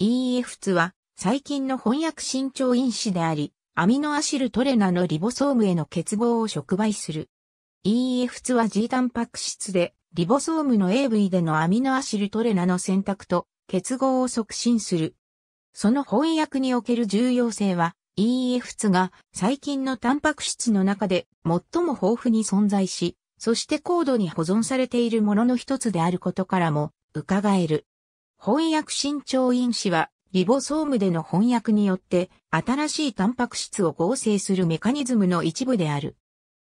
EF2 は最近の翻訳新調因子であり、アミノアシルトレナのリボソームへの結合を触媒する。EF2 は G タンパク質で、リボソームの A v でのアミノアシルトレナの選択と結合を促進する。その翻訳における重要性は、EF2 が最近のタンパク質の中で最も豊富に存在し、そして高度に保存されているものの一つであることからも伺える。翻訳新調因子は、リボソームでの翻訳によって、新しいタンパク質を合成するメカニズムの一部である。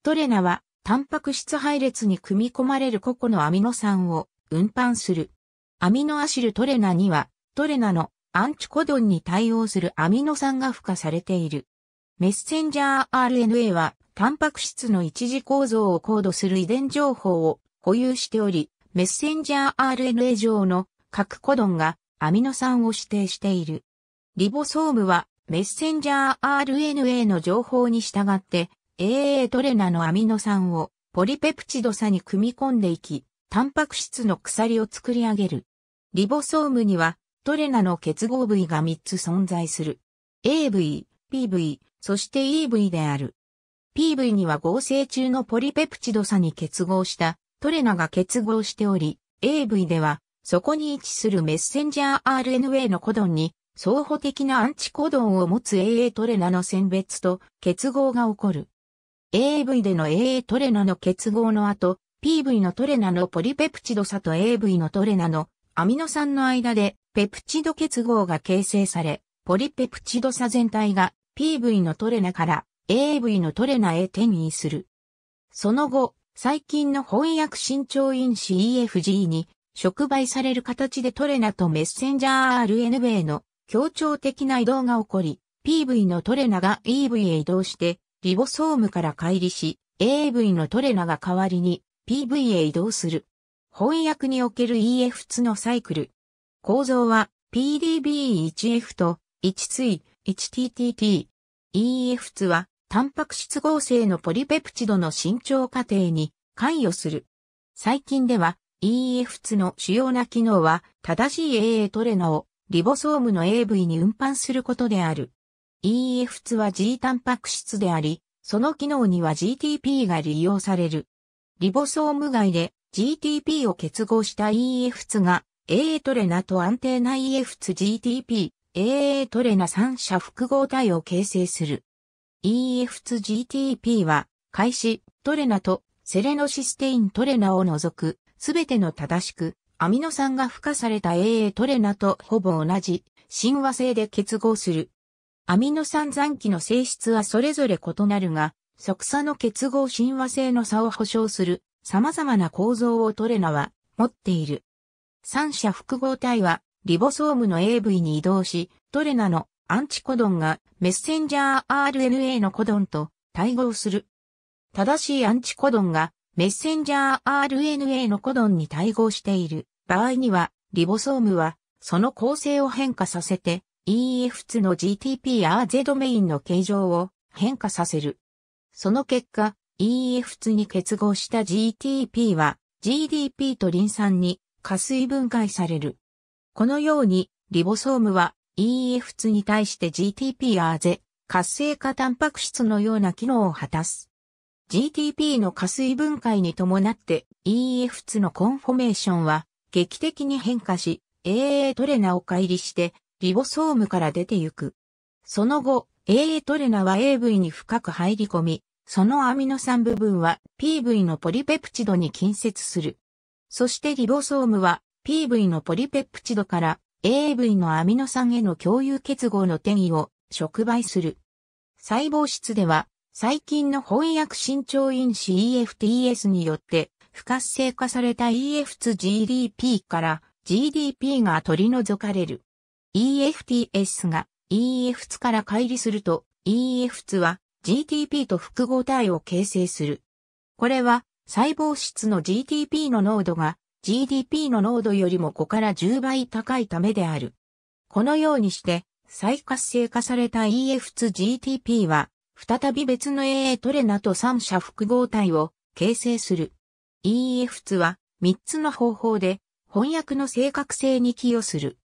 トレナは、タンパク質配列に組み込まれる個々のアミノ酸を運搬する。アミノアシルトレナには、トレナのアンチコドンに対応するアミノ酸が付加されている。メッセンジャー RNA は、タンパク質の一時構造をコードする遺伝情報を保有しており、メッセンジャー RNA 上の核コドンがアミノ酸を指定している。リボソームはメッセンジャー RNA の情報に従って AA トレナのアミノ酸をポリペプチド差に組み込んでいき、タンパク質の鎖を作り上げる。リボソームにはトレナの結合部位が3つ存在する。AV、PV、そして EV である。PV には合成中のポリペプチド差に結合したトレナが結合しており、AV ではそこに位置するメッセンジャー RNA のコドンに、相補的なアンチコドンを持つ AA トレナの選別と結合が起こる。AAV での AA トレナの結合の後、PV のトレナのポリペプチド差と AV のトレナのアミノ酸の間でペプチド結合が形成され、ポリペプチド差全体が PV のトレナから AAV のトレナへ転移する。その後、最近の翻訳新調因子 EFG に触媒される形でトレナとメッセンジャー RN a の協調的な移動が起こり、PV のトレナが EV へ移動して、リボソームから乖離し、AV のトレナが代わりに PV へ移動する。翻訳における EF2 のサイクル。構造は PDB1F と1対 1TTT。EF2 はタンパク質合成のポリペプチドの伸長過程に関与する。最近では EF2 の主要な機能は、正しい AA トレナをリボソームの AV に運搬することである。EF2 は G タンパク質であり、その機能には GTP が利用される。リボソーム外で GTP を結合した EF2 が AA トレナと安定な EF2GTP、AA トレナ3者複合体を形成する。EF2GTP は、開始、トレナとセレノシステイントレナを除くすべての正しく、アミノ酸が付加された AA トレナとほぼ同じ、親和性で結合する。アミノ酸残機の性質はそれぞれ異なるが、即差の結合親和性の差を保証する様々な構造をトレナは持っている。三者複合体はリボソームの AV に移動し、トレナのアンチコドンがメッセンジャー RNA のコドンと対合する。正しいアンチコドンがメッセンジャー RNA のコドンに対応している場合には、リボソームは、その構成を変化させて、EF2 の GTPRZ ドメインの形状を変化させる。その結果、EF2 に結合した GTP は GDP とリン酸に加水分解される。このように、リボソームは EF2 に対して GTPRZ 活性化タンパク質のような機能を果たす。GTP の加水分解に伴って EF2 のコンフォメーションは劇的に変化し AA トレナを乖離してリボソームから出てゆく。その後、AA トレナは AV に深く入り込み、そのアミノ酸部分は PV のポリペプチドに近接する。そしてリボソームは PV のポリペプチドから AV のアミノ酸への共有結合の転移を触媒する。細胞質では最近の翻訳新調因子 EFTS によって不活性化された e f s g d p から GDP が取り除かれる。EFTS が e f t s から乖離すると e f t s は GDP と複合体を形成する。これは細胞質の GDP の濃度が GDP の濃度よりも5から10倍高いためである。このようにして再活性化された e f t s g d p は再び別の AA トレナと三者複合体を形成する。EF2 は3つの方法で翻訳の正確性に寄与する。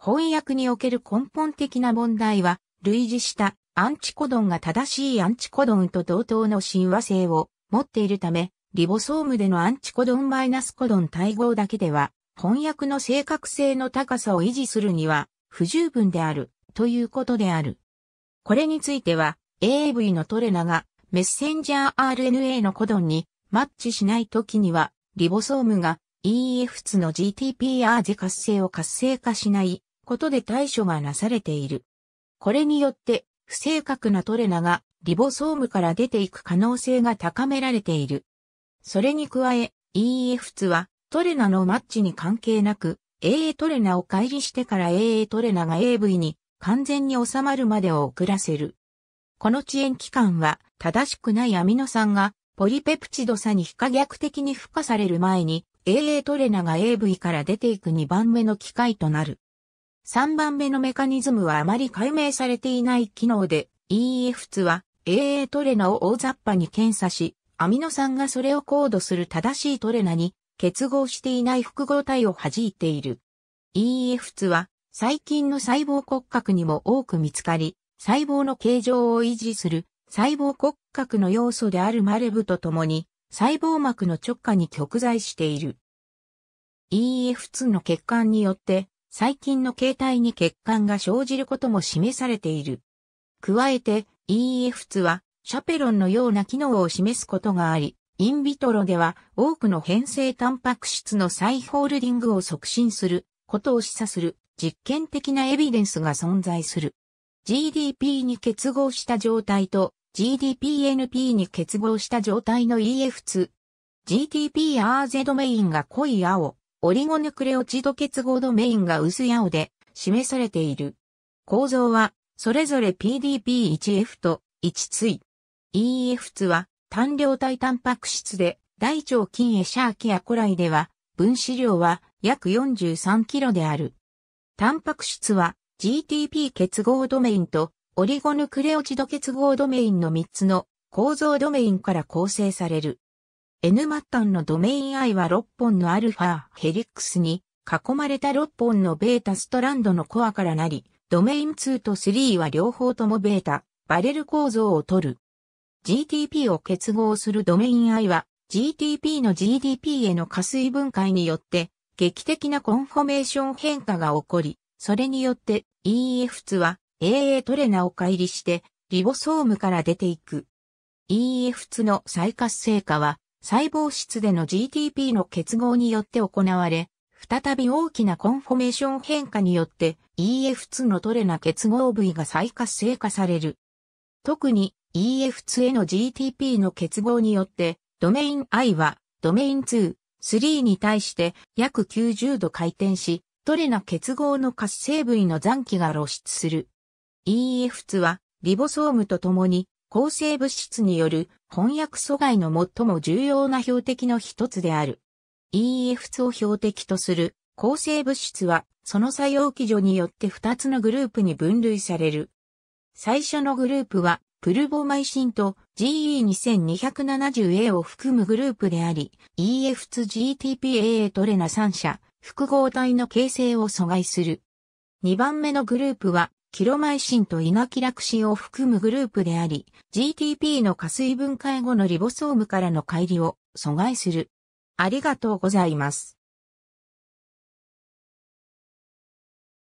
翻訳における根本的な問題は、類似したアンチコドンが正しいアンチコドンと同等の親和性を持っているため、リボソームでのアンチコドンマイナスコドン対合だけでは、翻訳の正確性の高さを維持するには不十分であるということである。これについては、AV のトレナがメッセンジャー RNA のコドンにマッチしないときには、リボソームが EF2 の GTPR で活性を活性化しないことで対処がなされている。これによって、不正確なトレナがリボソームから出ていく可能性が高められている。それに加え、EF2 はトレナのマッチに関係なく、AA トレナを乖離してから AA トレナが AV に完全に収まるまでを遅らせる。この遅延期間は正しくないアミノ酸がポリペプチド差に非可逆的に付加される前に AA トレナが AV から出ていく2番目の機械となる。3番目のメカニズムはあまり解明されていない機能で EF2 は AA トレナを大雑把に検査し、アミノ酸がそれをコードする正しいトレナに結合していない複合体を弾いている。EF2 は細菌の細胞骨格にも多く見つかり、細胞の形状を維持する細胞骨格の要素であるマレブとともに細胞膜の直下に極在している。EF2 の血管によって細菌の形態に血管が生じることも示されている。加えて EF2 はシャペロンのような機能を示すことがあり、インビトロでは多くの変性タンパク質の再ホールディングを促進することを示唆する実験的なエビデンスが存在する。GDP に結合した状態と GDPNP に結合した状態の EF2。GTPRZ ドメインが濃い青、オリゴヌクレオチド結合ドメインが薄い青で示されている。構造は、それぞれ PDP1F と1対。EF2 は単量体タンパク質で、大腸菌エシャーキアコライでは、分子量は約 43kg である。タンパク質は GTP 結合ドメインとオリゴヌクレオチド結合ドメインの3つの構造ドメインから構成される。N 末端のドメイン I は6本のアルファヘリックスに囲まれた6本のベータストランドのコアからなり、ドメイン2と3は両方ともベータ、バレル構造をとる。GTP を結合するドメイン I は GTP の GDP への加水分解によって劇的なコンフォメーション変化が起こり、それによって EF2 は AA トレナを乖離してリボソームから出ていく。EF2 の再活性化は細胞質での GTP の結合によって行われ、再び大きなコンフォメーション変化によって EF2 のトレナ結合部位が再活性化される。特に EF2 への GTP の結合によって、ドメイン I はドメイン2、3に対して約90度回転し、トレナ結合の活性部位の残機が露出する。EF2 はリボソームと共に抗生物質による翻訳阻害の最も重要な標的の一つである。EF2 を標的とする抗生物質はその作用基準によって二つのグループに分類される。最初のグループはプルボマイシンと GE2270A を含むグループであり、EF2GTPAA トレナ3社、複合体の形成を阻害する。2番目のグループは、キロマイシンとイナキラクシンを含むグループであり、GTP の加水分解後のリボソームからの乖離を阻害する。ありがとうございます。